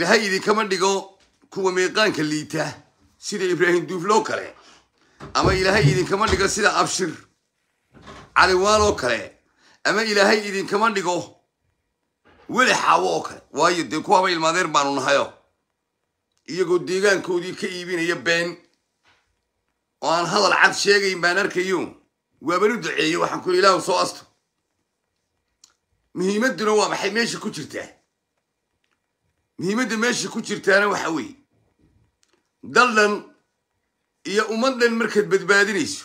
ilaahay idinkama dhigo kuwa meeqaanka liita sida ibraahim duufloo kale ama ilaahay idinkama dhigo sida abshir caliwaaloo kale ama ilaahay idinkama dhigo weli xaawo oo kale waayo dee kuwaaba ilmaadeer baanu nahayo iyagoo deegaankoodii ka iibinaya been oo aan hadal cad sheegayn baan arkayo waabanu duceeyo waxaan kuli ilaahu soo asto muhiimadduna waa maxay meesha ku jirtaa muhiimadda meesha ku jirtaana waxa weeye dal iyo ummad markaad badbaadinayso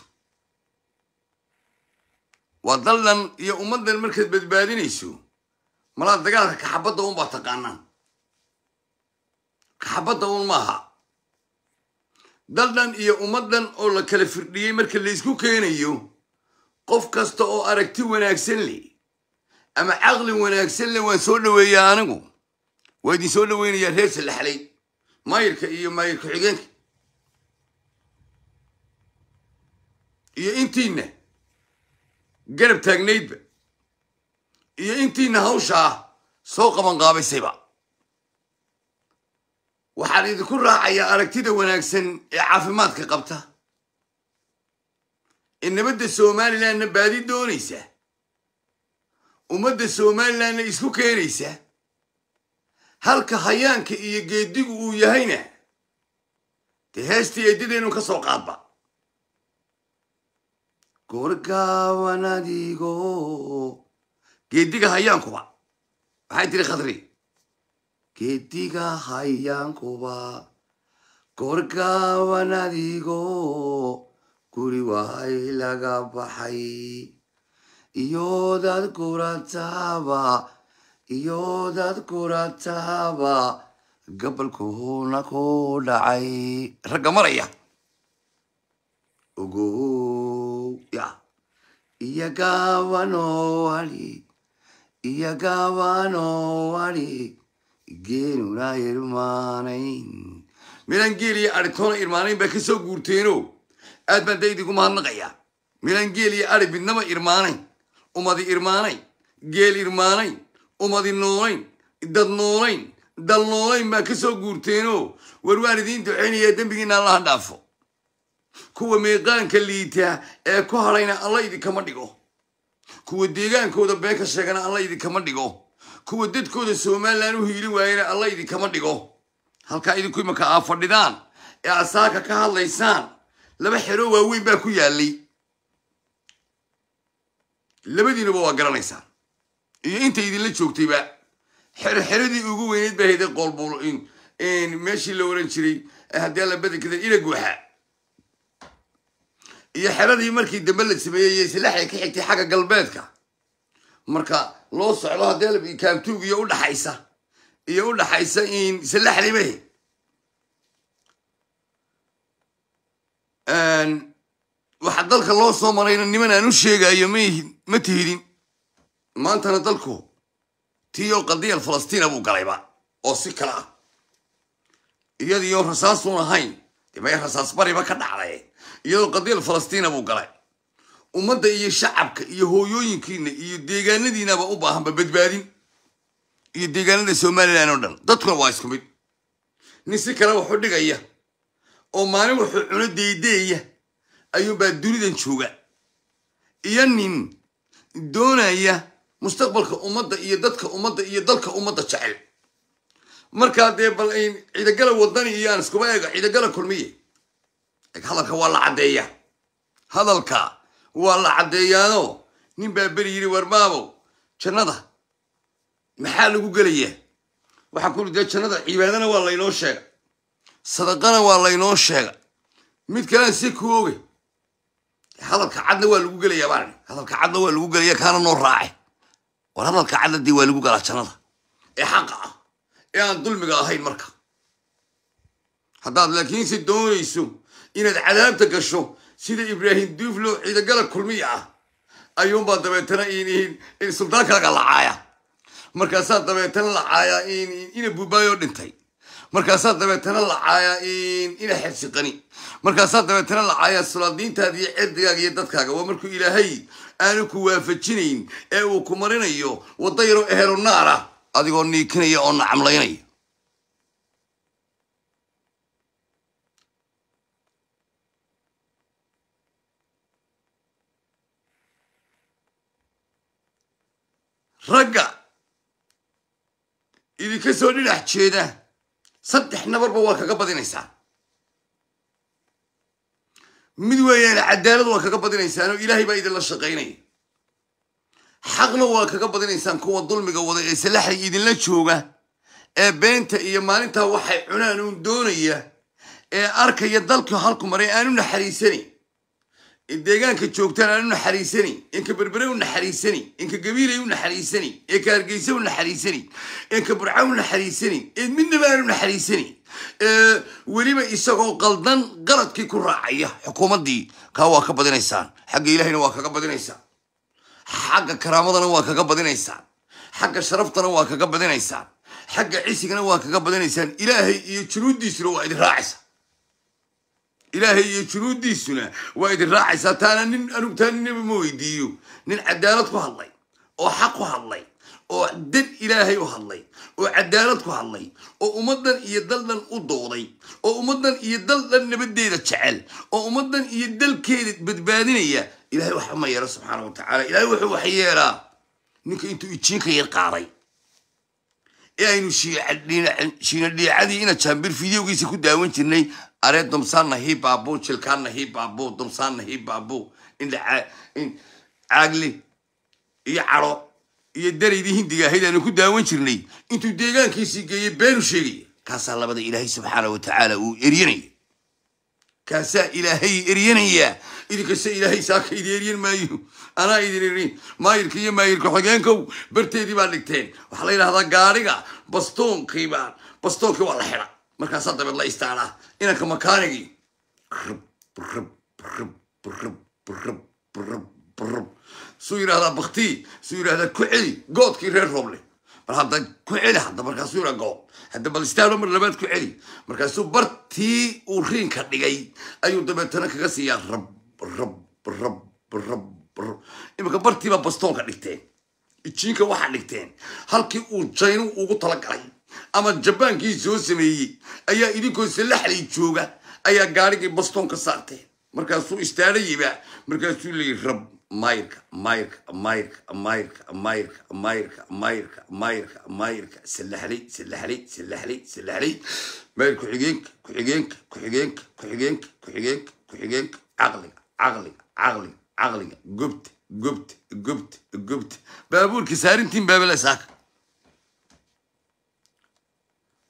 waa dal iyo ummaddan markaad badbaadinayso malaa dagaalka kaxabadda un baa taqaanaa kaxabadda un maaha dal dhan iyo ummaddan oo la kala firdhiyey marka laysku keenayo qof kasta oo aragti wanaagsan leh ama caqli wanaagsan leh waan soo dhoweeyaa anigu waa idin soo dhaweynayaa reer sallaxlay maayirka iyo maayir ku xigeenka iyo intiina garab taagnaydba iyo intiina hawshaa soo qaban qaabaysayba waxaan idinku raacayaa aragtida wanaagsan ee caafimaadka qabta ee nabadda somalilandna baadi doonaysa ummadda somalilandna isku keenaysa halka hayaanka iyo geedigu uu yahayna dee heestii eedideennu ka soo qaadba goorgaawan adigo geediga hayaankuba waxay tiri khadri geediga hayaankuba goorgaawan adigo guri waay laga baxay iyo dad gurataaba iyo dadkuna taaba gabalkuuna ku dhacay ragga maraya ogo ya iyo gaabano geenuna irmaanayn milan-geel iyo arigtoona irmaanayn bay kasoo guurteeno aad baan daydigu mahadnaqaya milan-geel iyo arig midnaba irmaanayn ummadi irmaanay geel irmaanay umadi noolayn dad noolayn dal noolayn baa kasoo guurteenoo war waan idiin duceynayaa dembigiina allaha dhaafo kuwa meeqaanka liitaa ee ku hadhayna alla idinkama dhigo kuwa deegaankooda beeka sheegana alla idinkama dhigo kuwa dadkooda somalilan u hiilin waayana alla idinkama dhigo halkaa idinku imanka aa fadhidaan ee asaaka ka hadlaysaan laba xero waaweyn baa ku yaallay labadiinaba waa garanaysaan iyo inta idinla joogtayba xerxeradii ugu weyneyd baa hayday qoolbuul meeshii la waran jiray haddii la badankeeda inag waxa iyo xeradii markii dambe la sameeyey silaxay ka xigtay xagga galbeedka marka loo socdo haddee iyo udhaxaysa iyo u dhaxaysa silaxdibay waxa dalka loo soo marayna niman aan u sheegayo ma tihidin maantana dalku tiyo qadiyal falastiina buu galayba oo si kale ah iyadiyo rasaasuun ahayn dibay rasaas bariba ka dhacday iyadoo qadiyal falastiina buu galay ummadda iyo shacabka iyo hooyooyinkiina iyo deegaanadiinaba u baahanba badbaadin iyo deegaanada somalilan oo dhan dadkuna waa isku mid nin si kale wax dhigaya oo maalin wuxuu cuno deedeeya ayuunbaa dunidan jooga iyo nin doonaya mustaqbalka ummadda iyo dadka ummadda iyo dalka ummadda jecel markaa dee bal ciidagala wadani iyoaan iskuba eego ciidagala kulmiye hadalka waa la caddeeyaa hadalka waa la caddeeyaano nin baa beri yidhi warmaabo jannada maxaa lagu gelaya waxaa kuli dee jannada cibaadana waa laynoo sheega sadaqana waa laynoo sheega mid kalena si ku hadalka cadna waa lagu gelayaa baan hadalka cadna waa lagu gelaya kaana noo raace war hadalka cadadii waa lagu galaa jannada ee xaqa ah ee aan dulmiga ahayn marka haddaad laakiinse doonayso inaad cadaabta gasho sida ibraahim duuflo ciidagala kulmiya ah ayuunbaa dabeetana in in suldaanka lacaaya markaasaa dabeetana lacaayaa ina buubaayoo dhintay markaasaa dabeetana lacaayaa ina xersiqani markaasaa dabeetana lacaayaa sulaadiintaada iyo cerdigaaga iyo dadkaaga waa markuu ilaahay aanu ku waafajinayn ee uu ku marinayo wadda yaroo ehelo naar ah adigoo niikinaya oo nacamlaynaya ragga idinka soo dhinax jeeda saddex nabarba waa kaga badinaysaa mid weeyaane cadaalad waa kaga badinaysaanoo ilaahay baa idinla shaqaynaya xaqna waa kaga badinaysaan kuwa dulmiga wada ee salaxay idinla jooga ee beenta iyo maalintaa waxay cunaan uun doonaya ee arkaya dalku halku maray aanu naxariisanayn deegaanka joogtaan aan u naxariisani inka berbere u naxariisani inka gabiilay u naxariisani ee ka hargeysa u naxariisani inka burca u naxariisani eed midnaba aan u naxariisani weliba isagoo qaldan qaladkii ku raacaya xukuumaddii kaa waa ka badinaysaan xagga ilahayna waa kaga badinaysaan xagga karaamadana waa kaga badinaysaan xagga sharaftana waa kaga badinaysaan xagga cisigana waa kaga badinaysaan ilaahay iyo junuuddiisuna waa idin raacaysa ilaahay iyo junuuddiisuna waa idin raacaysaa taana nin anugtaanninaba ma weydiiyo nin cadaalad ku hadlay oo xaq ku hadlay oo dan ilaahay u hadlay oo cadaalad ku hadlay oo ummaddan iyo daldan u dooday oo ummaddan iyo daldan nabadeeda jecel oo ummaddan iyo dalkeeda badbaadinaya ilahay waxba ma yeero subxaana wa tacaala ilahay wuxuu wax yeeraa ninka intuu ijiinka yar qaaday ee aynu shiina ina jaambir fideogiisa ku daawan jirnay अरे तुमसा नहीं बाबू छिलका नहीं बाबू तुमसा नहीं बाबू caagli iyo caro iyo daraydii hindiga ahayd aanu ku daawan jirnay intuu deegaankiisii geeyey beenu sheegaya kaasaa labada ilaahay subxaana wa tacaala uu eryanaya kaasaa ilaahay eryanaya idinkasta ilaahay saaka idi eryan maayo anaa idin erin maayirka iyo maayirka xogeenkow barteedii baa dhigteen waxaa la yidhahdaa gaariga bastoonkiibaa bastoonkii waa la xidha markaasaa dabeed la istaaraa inanka makaanigii suu yidhahdaa baktii suu yidhahdaa ku celi goodkii reer rooble bal hadda ku celi hadda markaasuu yidhaa good hadda bal istaalo mar labaad ku celi markaasuu bartii uu riinka dhigay ayuu dabeetana kaga siiyaa rab rab rab rab iminka bartiibaa bastoonka dhigteen ijiinka waxaa dhigteen halkii uu jaynu ugu talagalay ama jabaankii soo sameeyey ayaa idinkoo salaxlay jooga ayaa gaarigii bastoon ka saarteen markaasuu istaarayiba markaasuu leeyay rab mayrka mayrka mayrka mayrka mayrka mayrka mayrka mayrka mayrka salaxlay salaxlay salaxlay salaxlay mayr ku-xigeenka ku-xigeenka ku-xigeenka ku-xigeenka ku-xigeenka ku-xigeenka caqliga caqliga caqliga caqliga gobta gobta gobta gobta baabuurka saarintiin baabala saaka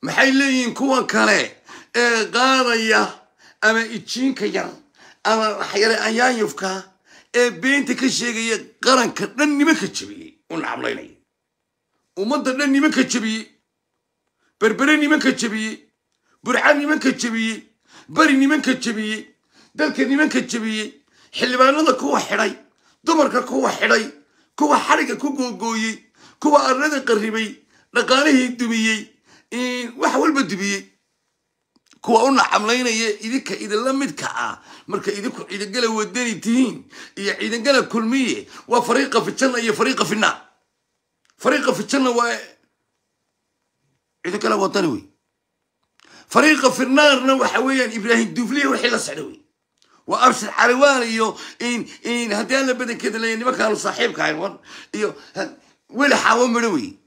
maxay leeyihiin kuwa kale ee qaadaya ama ijiinka yar ama waxyale ayaanyufka ee beenta ka sheegaya qaranka dhan nimanka jabiyey unacablaynay ummadda dhan nimanka jabiyey berbere nimanka jabiyey burca nimanka jabiyey bari nimanka jabiyey dalka nimanka jabiyey xildhibaanada kuwa xidhay dumarka kuwa xidhay kuwa xadhigga ku googooyey kuwa arlada qarribay dhaqaalihii dumiyey إيه، وحول بدبي كوونا عملينا يا إيه، إذا إذا لم يدك آه مرك إذا ك إذا قالوا وداني تين إيه، إذا قال كل مية وفريق في الشنة يا فريق في النا فريق في الشنة و إذا قالوا وطنوي فريق في النار نو حويا إبراهيم دوفلي وحلا سعدوي وأرسل حلوان يو إن إن هدي أنا بدك كذا لأني ما كانوا صاحب كاين ور يو ولا حاوم روي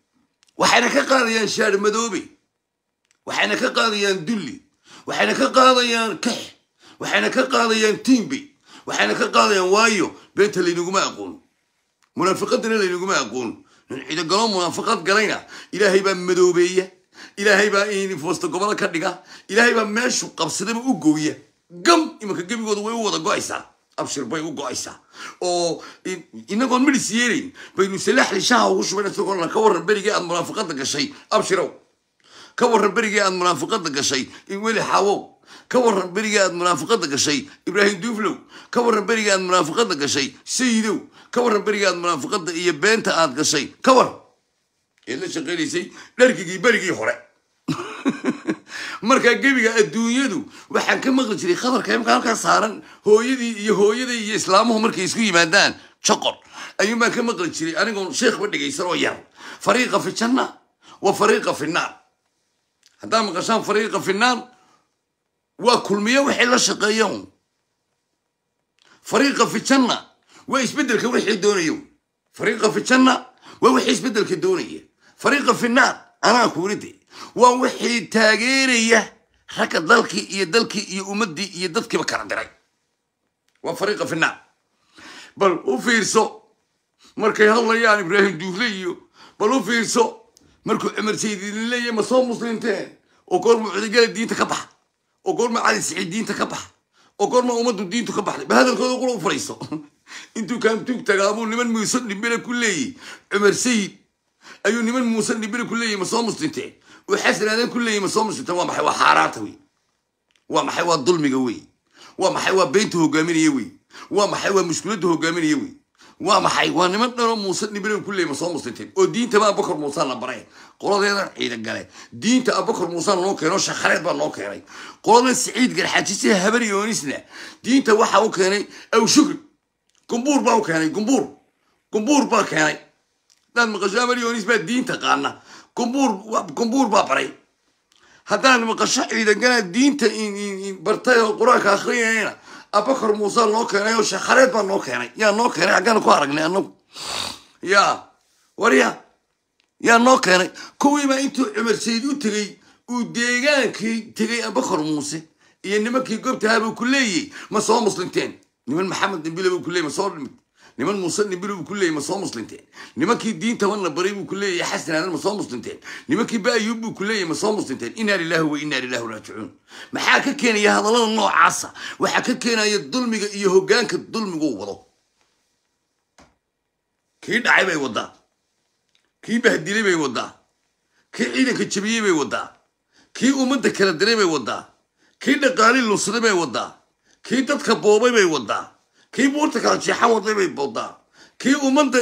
وحنا كقرار يا شارم مدوبي waxayna ka qaadayaan dulli waxayna ka qaadayaan kax waxayna ka qaadayaan tiimbi waxayna ka qaadayaan waayo beenta laynaguma aqoono munaafiqadana laynaguma aqoono ciidagalo munaafiqad galayna ilaahay baa madoobeeya ilaahay baa foosta gobola ka dhiga ilaahay baa meeshu qabsadaba u gooya gam imanka gebigooda way u wada go-aysaa abshir bay u go-aysaa oo inagoon midhis yeelayn baynu salaaxli shaha ugu shubayn isagoo ka warran berigii aad munaafiqada gashay abshirow ka warran berigii aad munaafiqada gashay iweli xawow ka warran berigii aad munaafiqada gashay ibraahim duuflow ka warran berigii aad munaafiqada gashay sayidow ka warran berigii aad munaafiqada iyo beenta aad gashay ka war eed la shaqaynaysay dharkigii berigii hore markaa gebiga adduunyadu waxaan ka maqli jiray khatarka imka halkaa saaran hooyadii iyo hooyaday iyo islaamuhu markay isku yimaadaan jaqor ayuun baan ka maqli jiray anigoon sheekhba dhegaysan oo yar fariiqa fi janna wa fariiqa fi naar haddaa maqashaan fariiqa finaar waa kulmiyo waxay la shaqeeyan fariiqa fijanna waa isbedelka waxay doonaya fariiqa fijanna waa waxay isbedelka doonaya fariiqa finaar anaa kuulide waa waxay taageeraya ragga dalkii iyo dalkii iyo ummaddii iyo dadkiiba kala diray waa fariiqa finaar bal u fiirso markay hadlayaan ibraahim duuhle iyo bal u fiirso markuu amarsayd idin leeyahy ma soo muslimteen oo goorma cudigala diinta ka baxa oo goorma cali siciid diinta ka baxa oo goorma ummaddu diintu ka baxday ba qula u furayso intuu kaamtuug tagaa buu niman muuse dhibile ku leeyahy cumar sayid ayuu niman muuse dhibile ku leeyahy ma soo muslimteen oo xasan ku leeyahy ma soo muslimteen waa maxay waa xaaraanta wey waa maxay waa dulmiga wey waa maxay waa beenta hogaaminaya wey waa maxay waa mushkiladda hogaaminaya wey waa maxay waa niman dhanoo muuse dhibinow kulley ma soo muslinteen oo diintaba abubakar muusa la baray qoladeedan ciidan gale diinta abubakar muusa loo keeno shakhareed baa loo keenay qoladan siciid garxaajise habari yoonisna diinta waxa u keenay awshugri gumbuur baa u keenay gumbuur gumbuur baa keenay hadaad maqasho habari yoonis baa diinta qaana gumbuur gumbuur baa baray haddaad maqasho ciidan gala diinta bartay oo qur-aanka akhriyayna abakar muuse noo keenay oo sheekhareed baa noo keenay yaa noo keenay xaggana ku aragnay anagu ya warya yaa noo keenay kuwiibaa intuu cumar sayid u tegey uu deegaankii tegay abakar muuse iyo nimankii goobtahaabuu ku leeyay ma soo muslimteen niman maxamed dambiile buu ku leeyay ma soo dhimid niman musani beri buu ku leeyahy ma soo muslinteen nimankii diinta wanla baray buu ku leeyahay xasanaadan ma soo muslinteen nimankii baayuub buu ku leeyahay ma soo muslinteen inaa lilaahi wa inaa lilahi raajicuun maxaa ka keenaya hadallada noocaasa waxaa ka keenaya dulmiga iyo hoggaanka dulmiguu wado kii dhacay bay waddaa kii bahdilay bay waddaa kii ciidanka jabiyey bay waddaa kii ummadda kala diray bay waddaa kii dhaqaalii lunsaday bay waddaa kii dadka boobay bay waddaa kii buurta kala jeexan waday bay boodaa kii ummadda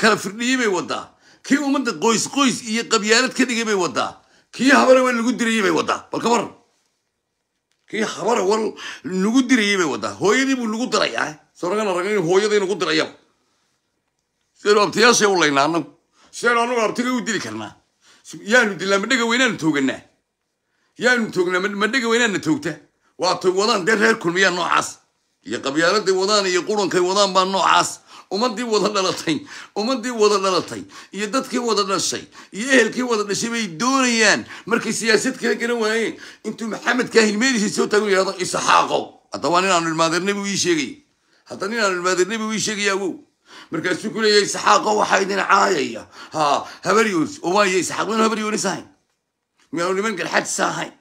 kala firdhiyey bay wadaa kii umada qoys qoys iyo qabyaalad ka dhigay bay wadaa kii habarewal lagu dirayey bay wadaa bal kabar kii habarewal lagu dirayey bay wadaa hooyadii buu lagu dirayaa ah. soragana ragan in hooyadii lagu dirayaba sidaynu u laynaa annagu sidaynu annagu abtiga u dili karnaa yaanu dilnaa ma weynaanu tooganaa yaanu toognaa ma dhega toogta waa toog dee reer kulmiyaa noocaas يقبيالة دي وضان يقولون كي وضان بان نوعاس وما دي وضان للطين وما دي وضان للطين يدد كي وضان للشي يهل كي وضان للشي بيدونيان مركي سياسات كي كنوا ايه انتو محمد كاهي الميليش يسو تقول يا ضعي سحاقو اتوانينا عن المادر نبي ويشيغي اتوانينا عن المادر نبي ويشيغي يا بو مركي سيكو لي يا سحاقو وحايدين عاية يا ها هبريوس وما يا سحاقو لن هبريوني ساين ميانو لمن قال حد ساين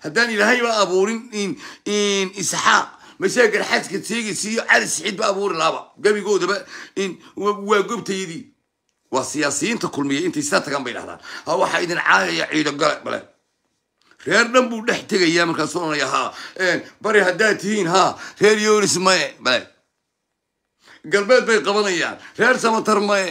هداني لهي بقى بورين ان ان اسحاق mashaakil xaaskad sheegaysa iyo cali siciid ba abuuri lahaba gebigoodaba waa gobtayadii waa siyaasiyiinta kulmiya intay sidaa tagaan bay dhahdaan ha waxaa idin caayaya ciido gale bale reer dhan buu dhex tegayaa markaasuu ohanaya ha bari haddaad tihiin ha reer yoris mae bale galbeed bay qabanayaan reer samatar maye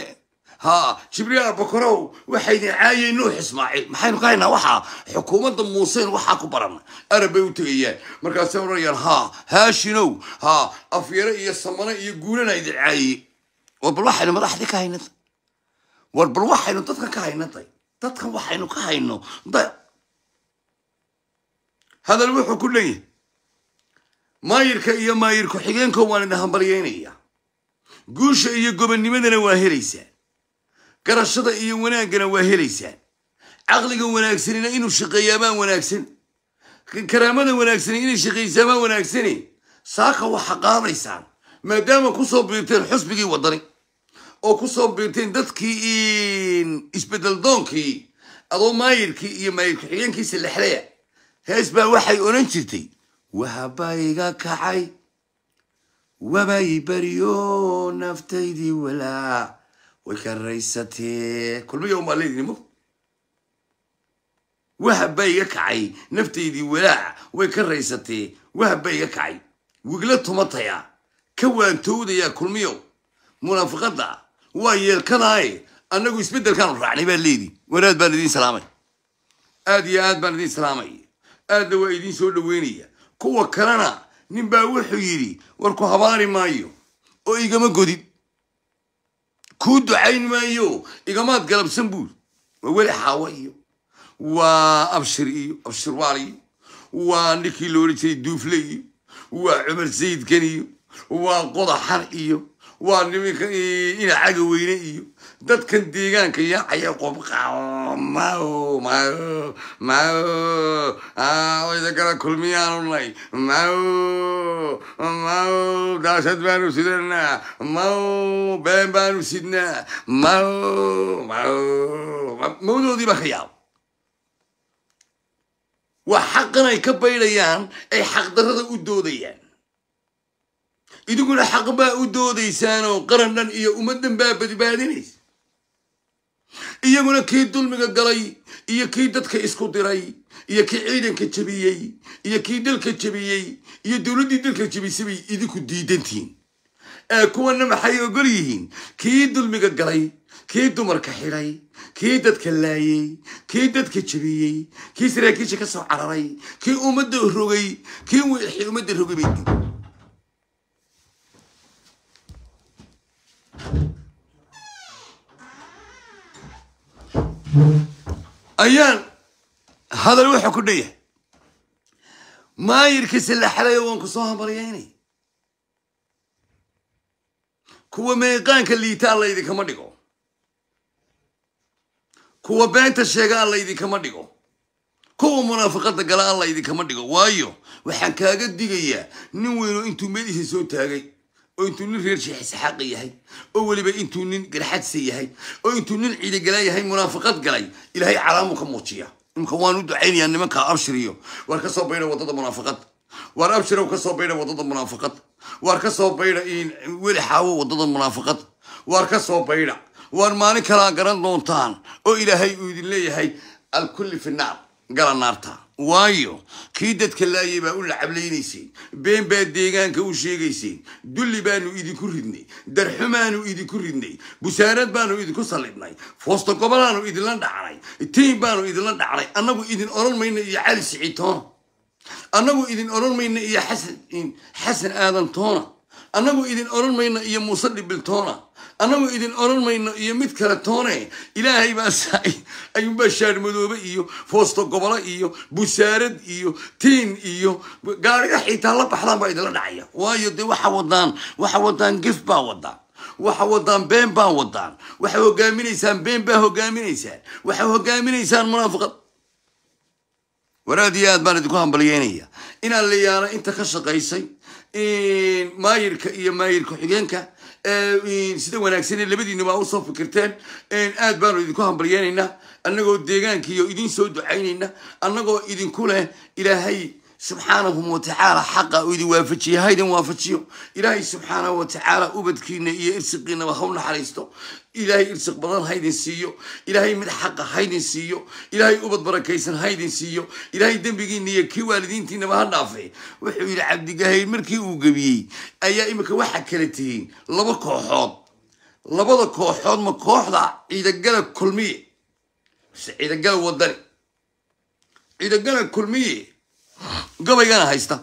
ها جبريل بكرو وحين عاي نوح اسماعيل ما حين قاينا وحا حكومة موسين وحا كبرنا أربي وتغيا مركز سوريا ها هاشنو ها أفيرا إيا سمنا إيا قولنا إذا عاي وبالوحي ما راح ذيك هاي وبالوحي نتطكا كهاي نطي تطكا وحي نكهاي نو هذا الوحو كله ما يركا إيا ما يركو حقينكو وانا نهام بريانيا قوشة إيا قبل نمدنا واهريسان garashada iyo wanaaggana waa helaysaan caqliga wanaagsanina inuu shaqeeyaabaa wanaagsan karaamada wanaagsani inay shaqaysaamaa wanaagsani saaka waxa qaadaysaan maadaama kusoo biirteen xusbigii wadani oo kusoo biirteen dadkii isbedeldoonkii adoo maayirkii iyo maayirka xigeenkiisa lexleya hees baa waxay odhan jirtay waxbaa iga kacay wabay baryo naftaydii walaa way karaysatee kulmiya umbaa leydinimo wahab baa iga kacay naftaydii walaac way ka raysatee wahab baa iga kacay wigla tumataya ka waantowdayaa kulmiyow munaafiqadda waa yeelkanaaye annagu isbeddelkaanu raacnay baa leedi wanaad baan idiin salaamay aad iyo aad baan idiin salaamay aadna waa idiin soo dhaweynaya kuwa kalena ninbaa wuxuu yidhi war ku habaari maayo oo igama godin كود عين مايو يو إذا ما تقلب سنبول ولي حاويو وأبشر إيو أبشر والي ونكي لوريتي دوفلي وعمر زيد كنيو وقضى حرقيو ونمي إلى عقوين إيو dadkan deegaanka yaacaya qobqaao ah. oh, mao mao idagala ah, kulmiyaanu nay mao mao daashad baanu sidanaa mao been baanu sidnaa mao mao mawdoodii baa ka yaab waa xaqan ay ka baydhayaan ay xaqdarada u doodayaan idinkuna xaq baa u doodaysaanoo oo qaran dhan iyo ummaddan baa badbaadinaysa iyaguna kii dulmiga galay iyo kii dadka isku diray iyo kii ciidanka jebiyey iyo kii dalka jebiyey iyo dowladdii dalka jebisay bay idinku diidantihiin ee kuwana maxay ogol yihiin kii dulmiga galay kii dumarka xidhay kii dadka laayey kii dadka jebiyey kii saraakiisha ka soo cararay kii ummadda rogay kii wixii ummadda rogay bay ayaan hadal wuxuu ku dhan yahay maayirkiisa la xalayo waan ku soo hamaryaynay kuwa meeqaanka liita alla idinkama dhigo kuwa beenta sheega alla idinkama dhigo kuwa munaafaqada gala alla idinkama dhigo waayo waxaan kaaga digayaa nin weyno intuu meedihiisa soo taagay oo intuu nin reer sheex isxaaq yahay oo weliba intuu nin garxadse yahay oo intuu nin ciidagala yahay munaafaqad galay ilaahay calaamuu ka muujiya imka waan u ducaynayaa nimanka abshiriyo waar ka soo baydha waddada munaafaqad waar abshirow ka soo baydha waddada munaafaqad waar ka soo baydha weli xaawo waddada munaafaqad waar ka soo baydha waar maalin kalaa garan doontaan oo ilaahay uu idin leeyahay alkulli fi gala naarta وايو كيدت كلاي بقول لحبليني سين بين بيت ديغان كوشي غيسين دولي بانو ايدي كوردني درحمانو ايدي كوردني بسارات بانو ايدي كوصلتني فوسط قبلانو ايدي لاند علي التيم بانو ايدي لاند علي انا بو ايدي اورون مين يا علي سعيتون انا بو ايدي اورون مين يا حسن حسن ادم تونا انا بو ايدي اورون مين يا موسى بلتونا annagu idin oran mayno iyo mid kale toone ilaahay baa ayuunbaa shaarmadoobe iyo foosto gobolo iyo busaarad iyo tiin iyo gaariga xitaa la baxdaan baa idinla dhacaya waayo dee waxa wadaan waxa wadaan gef baa wadaan waxa wadaan been baa wadaan waxay hogaaminaysaan been baa hogaaminaysaan waxay hogaaminaysaan munaafiqad war aad baan idinku hambalyeynaya inaan la yaala inta ka shaqaysay maayirka iyo maayir ku-xigeenka sida wanaagsanee labadiinaba aa usoo fikirteen aad baanu idinku hambalyeenaynaa annagoo deegaankiiyo idin soo ducaynayna annagoo idinku leh ilaahay subxaanahum watacaala xaqa idin waafajiya haydin waafajiyo ilaahay subxaanahu watacaala ubadkiina iyo irsiqiinaba ha u naxariisto ilaahay irsiq badan haydin siiyo ilaahay mid xaqa ha siiyo ilaahay ubad barakaysan haydin siiyo ilaahay dembigiina iyo kii waalidiintiinaba ha dhaafay wuxuu yidhi cabdigahayr markii uu gebiyey ayaa iminka waxaa kala tihiin laba kooxood labada kooxood ma kooxda ciidagala kulmiye mise ciidagala wadani ciidagala kulmiye gabaygana haysta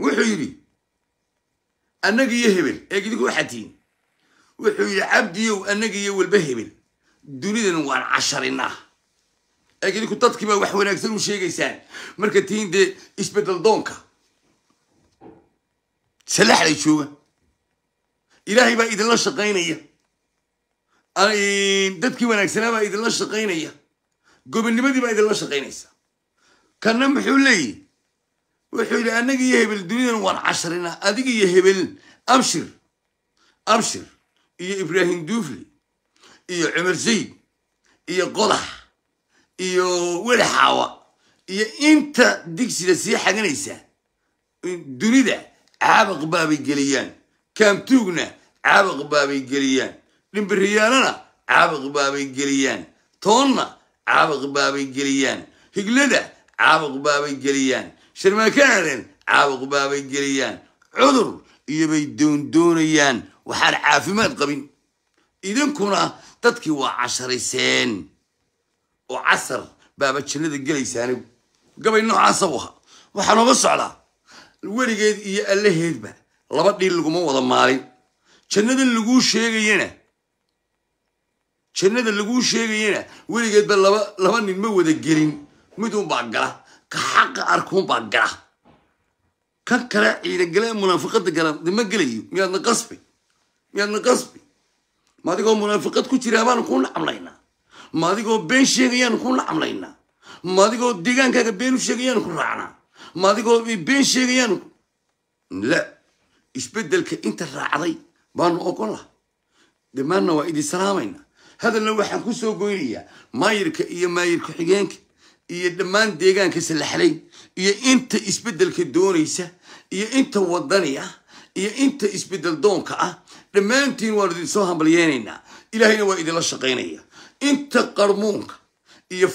wuxuu yidhi annaga iyo hebel ee idinku waxaad tihiin wuxuu yidhi cabdiyow annaga iyo walba hebel dunidan waan casharinaa ee idinku dadkiibaa wax wanaagsan u sheegaysaan marka tihiin dee isbeddel doonka salaxday jooga ilaahay baa idinla shaqaynaya dadkii wanaagsanaabaa idinla shaqaynaya gobonnimadiibaa idinla shaqaynaysa kana muxuu leeyihi wuxuu yidhi annaga iyo hebel dunidan waan cashrina adiga iyo hebel abshir abshir iyo ibraahim duufli iyo cumar zayd iyo qodax iyo welxaawa iyo inta digsida sii xaganaysa dunida caabaq baabay geliyaan kaamtuugna caabaq baabay geliyaan dhimbiriyaalana caabaq baabay geliyaan toonna caabaq baabay geliyaan higlada caabuq baabay geliyaan sharmaakaaren caabuq baabay geliyaan cudur iyobay doondoonayaan waxaan caafimaad qabin idinkuna dadkii waa casharayseen oo casar baaba jannada gelaysaan gabay noocaasa u waxaa nooga socdaa weligeed iyo allaheedba laba dhiil laguma wada maalin jannada laguu sheegayana jannada laguu sheegayana weligeedba laba laba nin ma wada gelin midun baa gala ka xaqa arkuunbaa gala kan kale ciidagale munaafiqada gala ma gelayo miyaadna qasbi miyaadna qasbi ma adigoo munaafiqad ku jiraa baanu kuu nacamlaynaa ma adigoo been sheegayaan kuu nacamlaynaa ma adigoo deegaankaaga been u sheegayaanu ku raacnaa ma adigoo been sheegayaanu la isbeddelka inta raacday baanu ogon ogola dhammaanna waa idin salaamayna hadalna waxaan ku soo goynayaa maayirka iyo maayirka xigeenka iyo dhammaan deegaankiisa la iyo inta isbedelka doonaysa iyo inta wadani ah iyo inta isbedel doonka ah dhammaantiin waanu idinsoo hambalyeynaynaa ilaahayna waa idinla shaqaynaya inta qarmuunka iyo